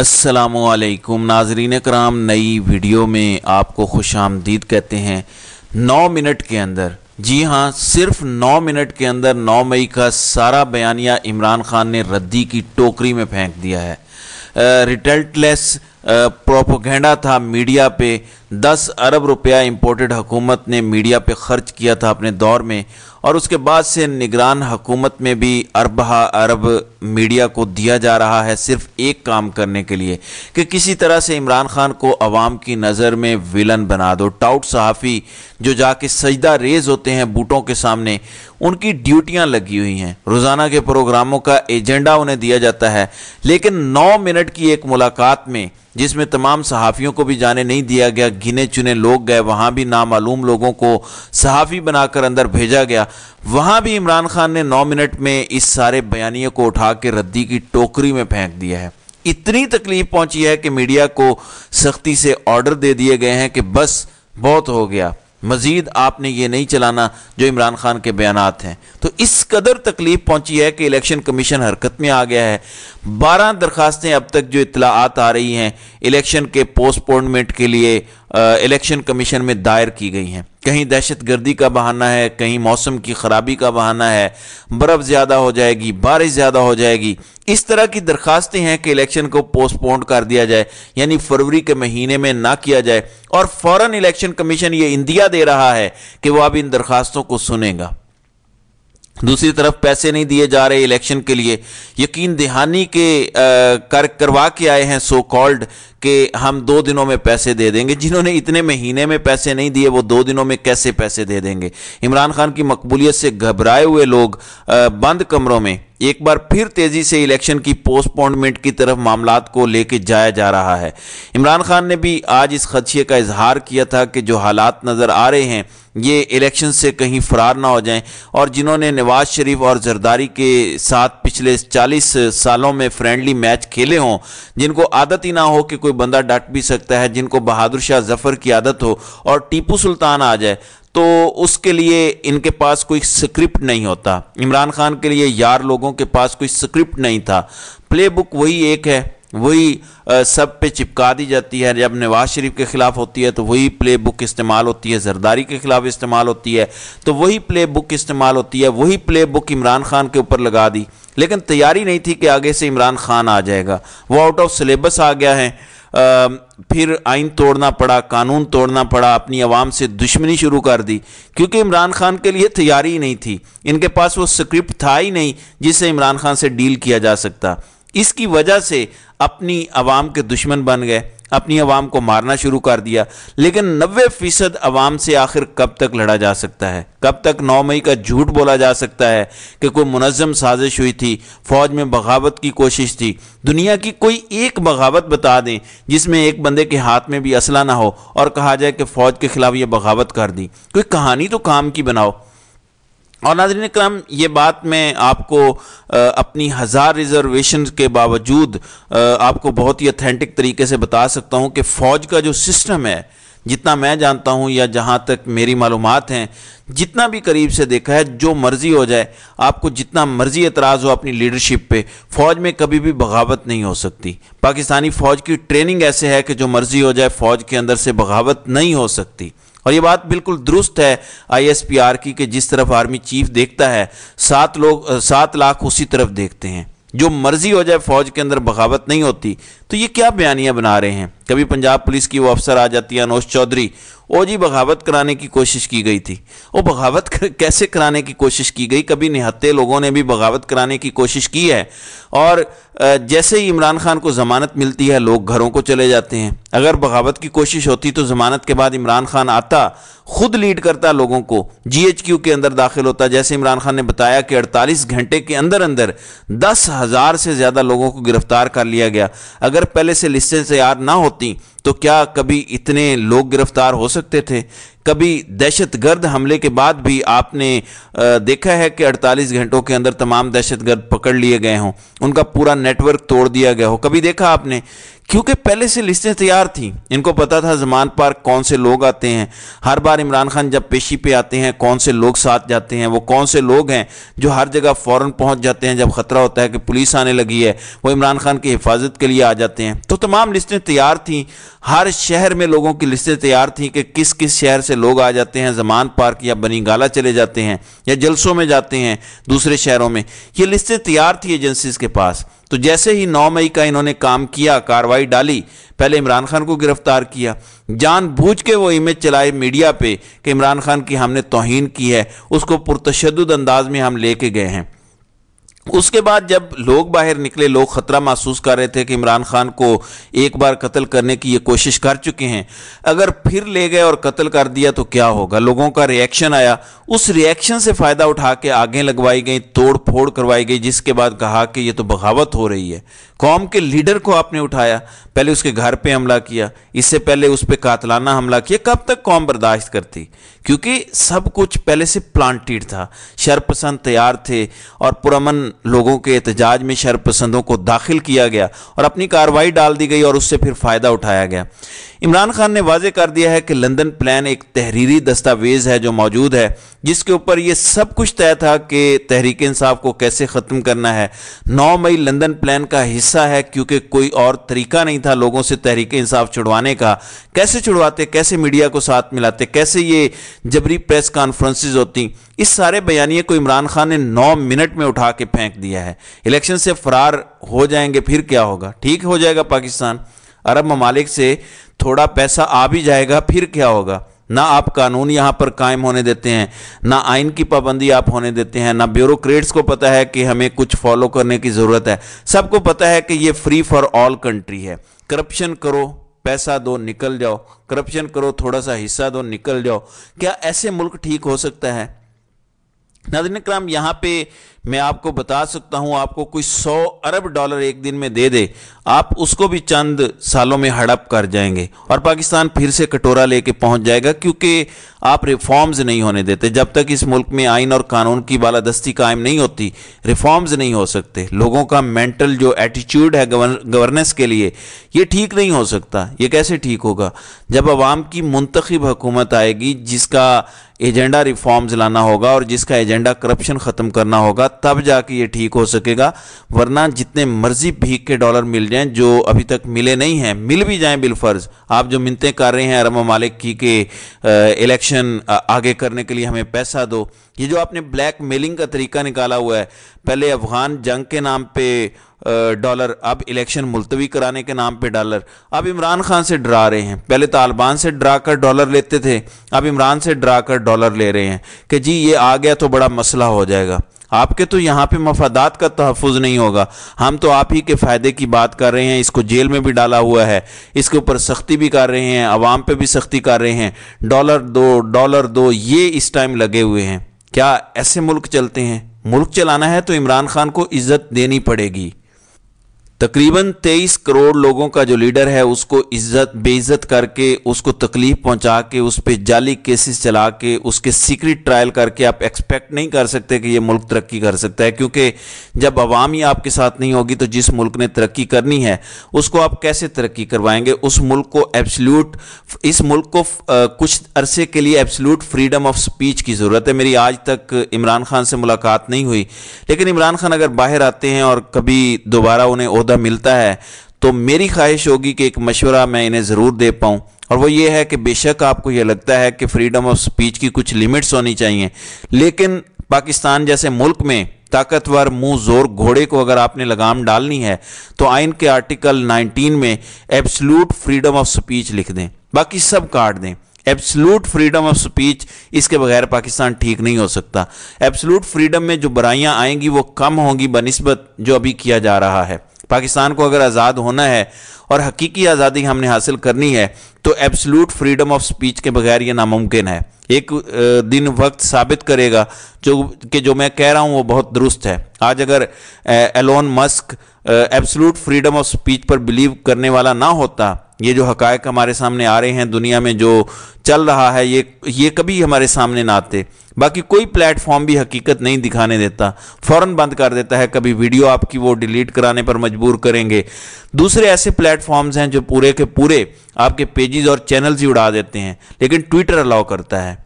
असलकुम नाजरीन कराम नई वीडियो में आपको खुश आमदीद कहते हैं नौ मिनट के अंदर जी हाँ सिर्फ नौ मिनट के अंदर नौ मई का सारा बयानिया इमरान खान ने रद्दी की टोकरी में फेंक दिया है रिटल्टलेस प्रोपोगेंडा था मीडिया पे दस अरब रुपया इम्पोर्टेड हुकूमत ने मीडिया पे खर्च किया था अपने दौर में और उसके बाद से निगरान हुकूमत में भी अरबा अरब मीडिया को दिया जा रहा है सिर्फ एक काम करने के लिए कि किसी तरह से इमरान खान को अवाम की नज़र में विलन बना दो टाउट सहाफ़ी जो जाके सजदा रेज होते हैं बूटों के सामने उनकी ड्यूटियाँ लगी हुई हैं रोज़ाना के प्रोग्रामों का एजेंडा उन्हें दिया जाता है लेकिन नौ मिनट की एक मुलाकात में जिसमें तमाम सहाफ़ियों को भी जाने नहीं दिया गया गिने चुने लोग गए वहाँ भी नामालूम लोगों को सहाफ़ी बनाकर अंदर भेजा गया वहाँ भी इमरान खान ने नौ मिनट में इस सारे बयानी को उठा के रद्दी की टोकरी में फेंक दिया है इतनी तकलीफ पहुंची है कि मीडिया को सख्ती से ऑर्डर दे दिए गए हैं कि बस बहुत हो गया मज़ीद आपने ये नहीं चलाना जो इमरान खान के बयान हैं तो इस कदर तकलीफ पहुंची है कि इलेक्शन कमीशन हरकत में आ गया है बारह दरखास्तें अब तक जो इतलात आ रही हैं इलेक्शन के पोस्टपोनमेंट के लिए इलेक्शन कमीशन में दायर की गई हैं कहीं दहशत गर्दी का बहाना है कहीं मौसम की ख़राबी का बहाना है बर्फ़ ज़्यादा हो जाएगी बारिश ज़्यादा हो जाएगी इस तरह की दरखास्तें हैं कि इलेक्शन को पोस्टपोन कर दिया जाए यानी फरवरी के महीने में ना किया जाए और फ़ौरन इलेक्शन कमीशन ये इंदिया दे रहा है कि वह अब इन दरखास्तों को सुनेगा दूसरी तरफ पैसे नहीं दिए जा रहे इलेक्शन के लिए यकीन दहानी के कर करवा के आए हैं सो कॉल्ड के हम दो दिनों में पैसे दे देंगे जिन्होंने इतने महीने में पैसे नहीं दिए वो दो दिनों में कैसे पैसे दे देंगे इमरान खान की मकबूलियत से घबराए हुए लोग बंद कमरों में एक बार फिर तेजी से इलेक्शन की पोस्टपोनमेंट की तरफ मामला को लेके जाया जा रहा है इमरान खान ने भी आज इस खदशे का इजहार किया था कि जो हालात नज़र आ रहे हैं ये इलेक्शन से कहीं फरार ना हो जाएं और जिन्होंने नवाज शरीफ और जरदारी के साथ पिछले 40 सालों में फ्रेंडली मैच खेले हों जिनको आदत ही ना हो कि कोई बंदा डट भी सकता है जिनको बहादुर शाह जफर की आदत हो और टीपू सुल्तान आ जाए तो उसके लिए इनके पास कोई स्क्रिप्ट नहीं होता इमरान खान के लिए यार लोगों के पास कोई स्क्रिप्ट नहीं था प्ले बुक वही एक है वही सब पे चिपका दी जाती है जब नवाज शरीफ के ख़िलाफ़ होती है तो वही प्ले बुक इस्तेमाल होती है जरदारी के ख़िलाफ़ इस्तेमाल होती है तो वही प्ले बुक इस्तेमाल होती है वही प्ले बुक इमरान खान के ऊपर लगा दी लेकिन तैयारी नहीं थी कि आगे से इमरान खान आ जाएगा वो आउट ऑफ सिलेबस आ गया है आ, फिर आइन तोड़ना पड़ा कानून तोड़ना पड़ा अपनी आवाम से दुश्मनी शुरू कर दी क्योंकि इमरान खान के लिए तैयारी ही नहीं थी इनके पास वो स्क्रिप्ट था ही नहीं जिससे इमरान खान से डील किया जा सकता इसकी वजह से अपनी आवाम के दुश्मन बन गए अपनी आवाम को मारना शुरू कर दिया लेकिन नबे फ़ीसद आवाम से आखिर कब तक लड़ा जा सकता है कब तक नौ मई का झूठ बोला जा सकता है कि कोई मुनज़म साजिश हुई थी फ़ौज में बगावत की कोशिश थी दुनिया की कोई एक बगावत बता दें जिसमें एक बंदे के हाथ में भी असला ना हो और कहा जाए कि फ़ौज के ख़िलाफ़ ये बगावत कर दी कोई कहानी तो काम की बनाओ और नाजरन कराम ये बात मैं आपको अपनी हज़ार रिजर्वेशन के बावजूद आपको बहुत ही अथेंटिक तरीके से बता सकता हूँ कि फ़ौज का जो सिस्टम है जितना मैं जानता हूँ या जहाँ तक मेरी मालूम हैं जितना भी करीब से देखा है जो मर्ज़ी हो जाए आपको जितना मर्ज़ी एतराज़ हो अपनी लीडरशिप पे फ़ौज में कभी भी बगावत नहीं हो सकती पाकिस्तानी फ़ौज की ट्रेनिंग ऐसे है कि जो मर्ज़ी हो जाए फ़ौज के अंदर से बगावत नहीं हो सकती और ये बात बिल्कुल दुरुस्त है आईएसपीआर की कि जिस तरफ आर्मी चीफ देखता है सात लोग सात लाख उसी तरफ देखते हैं जो मर्जी हो जाए फौज के अंदर बगावत नहीं होती तो ये क्या बयानियां बना रहे हैं कभी पंजाब पुलिस की वो अफसर आ जाती है अनोज चौधरी जी बगावत कराने की कोशिश की गई थी वो बगावत कर, कैसे कराने की कोशिश की गई कभी निहत्ते लोगों ने भी बगावत कराने की कोशिश की है और जैसे ही इमरान खान को ज़मानत मिलती है लोग घरों को चले जाते हैं अगर बगावत की कोशिश होती तो ज़मानत के बाद इमरान खान आता खुद लीड करता लोगों को क्यू के अंदर दाखिल होता जैसे इमरान खान ने बताया कि 48 घंटे के अंदर अंदर दस हज़ार से ज़्यादा लोगों को गिरफ्तार कर लिया गया अगर पहले से लिस्टें तैयार ना होती तो क्या कभी इतने लोग गिरफ्तार हो सकते थे कभी दहशतगर्द हमले के बाद भी आपने देखा है कि 48 घंटों के अंदर तमाम दहशतगर्द पकड़ लिए गए हों उनका पूरा नेटवर्क तोड़ दिया गया हो कभी देखा आपने क्योंकि पहले से लिस्टें तैयार थी इनको पता था जमान पार्क कौन से लोग आते हैं हर बार इमरान खान जब पेशी पे आते हैं कौन से लोग साथ जाते हैं वो कौन से लोग हैं जो हर जगह फ़ौरन पहुंच जाते हैं जब ख़तरा होता है कि पुलिस आने लगी है वो इमरान खान की हिफाजत के लिए आ जाते हैं तो तमाम लिस्टें तैयार थीं हर शहर में लोगों की लिस्टें तैयार थीं कि किस किस शहर से लोग आ जाते हैं जमान पार्क या बनी गाला चले जाते हैं या जलसों में जाते हैं दूसरे शहरों में ये लिस्टें तैयार थी एजेंसीज के पास तो जैसे ही 9 मई का इन्होंने काम किया कार्रवाई डाली पहले इमरान खान को गिरफ्तार किया जानबूझ के वो इमेज चलाए मीडिया पे कि इमरान खान की हमने तोहन की है उसको पुरतशद अंदाज में हम लेके गए हैं उसके बाद जब लोग बाहर निकले लोग ख़तरा महसूस कर रहे थे कि इमरान खान को एक बार कत्ल करने की ये कोशिश कर चुके हैं अगर फिर ले गए और कत्ल कर दिया तो क्या होगा लोगों का रिएक्शन आया उस रिएक्शन से फ़ायदा उठा के आगे लगवाई गई तोड़ फोड़ करवाई गई जिसके बाद कहा कि ये तो बगावत हो रही है कौम के लीडर को आपने उठाया पहले उसके घर पे हमला किया इससे पहले उस पर कातलाना हमला किया कब तक कौम बर्दाश्त करती क्योंकि सब कुछ पहले से प्लांटेड था शरपसंद तैयार थे और पुरमन लोगों के एहतजाज में शरपसंदों को दाखिल किया गया और अपनी कार्रवाई डाल दी गई और उससे फिर फ़ायदा उठाया गया इमरान खान ने वाजे कर दिया है कि लंदन प्लान एक तहरीरी दस्तावेज़ है जो मौजूद है जिसके ऊपर ये सब कुछ तय था कि तहरीक इंसाफ को कैसे ख़त्म करना है नौ मई लंदन प्लान का हिस्सा हादसा है क्योंकि कोई और तरीका नहीं था लोगों से तहरीक इंसाफ छुड़वाने का कैसे छुड़वाते कैसे मीडिया को साथ मिलाते कैसे ये जबरी प्रेस कॉन्फ्रेंसिस होती इस सारे बयानिए को इमरान खान ने नौ मिनट में उठा के फेंक दिया है इलेक्शन से फरार हो जाएंगे फिर क्या होगा ठीक हो जाएगा पाकिस्तान अरब ममालिक से थोड़ा पैसा आ भी जाएगा फिर क्या होगा ना आप कानून यहाँ पर कायम होने देते हैं ना आइन की पाबंदी आप होने देते हैं ना ब्यूरोक्रेट्स को पता है कि हमें कुछ फॉलो करने की ज़रूरत है सबको पता है कि ये फ्री फॉर ऑल कंट्री है करप्शन करो पैसा दो निकल जाओ करप्शन करो थोड़ा सा हिस्सा दो निकल जाओ क्या ऐसे मुल्क ठीक हो सकता है नादिन कराम यहाँ पे मैं आपको बता सकता हूँ आपको कोई सौ अरब डॉलर एक दिन में दे दे आप उसको भी चंद सालों में हड़प कर जाएंगे और पाकिस्तान फिर से कटोरा लेके पहुँच जाएगा क्योंकि आप रिफॉर्म्स नहीं होने देते जब तक इस मुल्क में आइन और कानून की बालादस्ती कायम नहीं होती रिफॉर्म्स नहीं हो सकते लोगों का मेंटल जो एटीट्यूड है गवर्नेंस के लिए ये ठीक नहीं हो सकता ये कैसे ठीक होगा जब आवाम की मुंतखब हुकूमत आएगी जिसका एजेंडा रिफॉर्म्स लाना होगा और जिसका एजेंडा एजेंडा करप्शन ख़त्म करना होगा तब जाके ये ठीक हो सकेगा वरना जितने मर्जी भीख के डॉलर मिल जाएं जो अभी तक मिले नहीं हैं मिल भी जाएं बिलफर्ज आप जो मिनतें कर रहे हैं अरब ममालिक की के इलेक्शन आगे करने के लिए हमें पैसा दो ये जो आपने ब्लैक मेलिंग का तरीका निकाला हुआ है पहले अफगान जंग के नाम पर डॉलर अब इलेक्शन मुलतवी कराने के नाम पे डॉलर अब इमरान खान से डरा रहे हैं पहले तालिबान से डरा कर डॉलर लेते थे अब इमरान से डरा कर डॉलर ले रहे हैं कि जी ये आ गया तो बड़ा मसला हो जाएगा आपके तो यहाँ पे मफादात का तहफ़ नहीं होगा हम तो आप ही के फ़ायदे की बात कर रहे हैं इसको जेल में भी डाला हुआ है इसके ऊपर सख्ती भी कर रहे हैं आवाम पे भी सख्ती कर रहे हैं डॉलर दो डॉलर दो ये इस टाइम लगे हुए हैं क्या ऐसे मुल्क चलते हैं मुल्क चलाना है तो इमरान खान को इज़्ज़त देनी पड़ेगी तकरीबन 23 करोड़ लोगों का जो लीडर है उसको इज्जत बेइज्जत करके उसको तकलीफ पहुंचा के उस पर जाली केसेस चला के उसके सीक्रेट ट्रायल करके आप एक्सपेक्ट नहीं कर सकते कि ये मुल्क तरक्की कर सकता है क्योंकि जब आवाम ही आपके साथ नहीं होगी तो जिस मुल्क ने तरक्की करनी है उसको आप कैसे तरक्की करवाएंगे उस मुल्क को एब्सल्यूट इस मुल्क को कुछ अरसे के लिए एब्सल्यूट फ्रीडम ऑफ स्पीच की ज़रूरत है मेरी आज तक इमरान खान से मुलाकात नहीं हुई लेकिन इमरान खान अगर बाहर आते हैं और कभी दोबारा उन्हें सौदा मिलता है तो मेरी ख्वाहिश होगी कि एक मशवरा मैं इन्हें ज़रूर दे पाऊँ और वो ये है कि बेशक आपको ये लगता है कि फ्रीडम ऑफ स्पीच की कुछ लिमिट्स होनी चाहिए लेकिन पाकिस्तान जैसे मुल्क में ताकतवर मुंह जोर घोड़े को अगर आपने लगाम डालनी है तो आइन के आर्टिकल 19 में एब्सलूट फ्रीडम ऑफ स्पीच लिख दें बाकी सब काट दें एब्सलूट फ्रीडम ऑफ स्पीच इसके बगैर पाकिस्तान ठीक नहीं हो सकता एब्सलूट फ्रीडम में जो बुराइयां आएंगी वो कम होंगी बनस्बत जो अभी किया जा रहा है पाकिस्तान को अगर आज़ाद होना है और हकीकी आज़ादी हमने हासिल करनी है तो एब्सलूट फ्रीडम ऑफ स्पीच के बगैर ये नामुमकिन है एक दिन वक्त साबित करेगा जो कि जो मैं कह रहा हूँ वो बहुत दुरुस्त है आज अगर Elon Musk absolute freedom of speech पर बिलीव करने वाला ना होता ये जो हकायक हमारे सामने आ रहे हैं दुनिया में जो चल रहा है ये ये कभी हमारे सामने ना आते बाकी कोई प्लेटफॉर्म भी हकीकत नहीं दिखाने देता फ़ौर बंद कर देता है कभी वीडियो आपकी वो डिलीट कराने पर मजबूर करेंगे दूसरे ऐसे प्लेटफॉर्म्स हैं जो पूरे के पूरे आपके पेजेस और चैनल्स ही उड़ा देते हैं लेकिन ट्विटर अलाउ करता है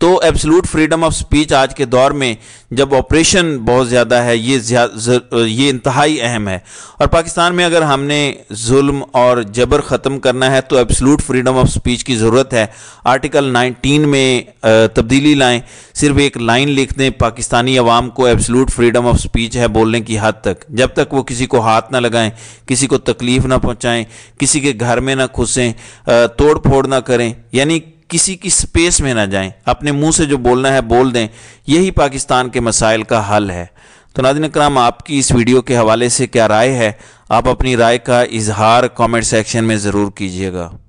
तो एब्सलूट फ्रीडम ऑफ स्पीच आज के दौर में जब ऑपरेशन बहुत ज़्यादा है ये ये इंतहाई अहम है और पाकिस्तान में अगर हमने जुल्म और जबर ख़त्म करना है तो एब्सलूट फ्रीडम ऑफ स्पीच की ज़रूरत है आर्टिकल 19 में तब्दीली लाएं सिर्फ एक लाइन लिख दें पाकिस्तानी अवाम को एब्सलूट फ्रीडम ऑफ स्पीच है बोलने की हद तक जब तक वो किसी को हाथ ना लगाएं किसी को तकलीफ़ ना पहुँचाएँ किसी के घर में ना घुसें तोड़ फोड़ ना करें यानी किसी की स्पेस में ना जाएं अपने मुंह से जो बोलना है बोल दें यही पाकिस्तान के मसाइल का हल है तो नादिन कराम आपकी इस वीडियो के हवाले से क्या राय है आप अपनी राय का इजहार कमेंट सेक्शन में ज़रूर कीजिएगा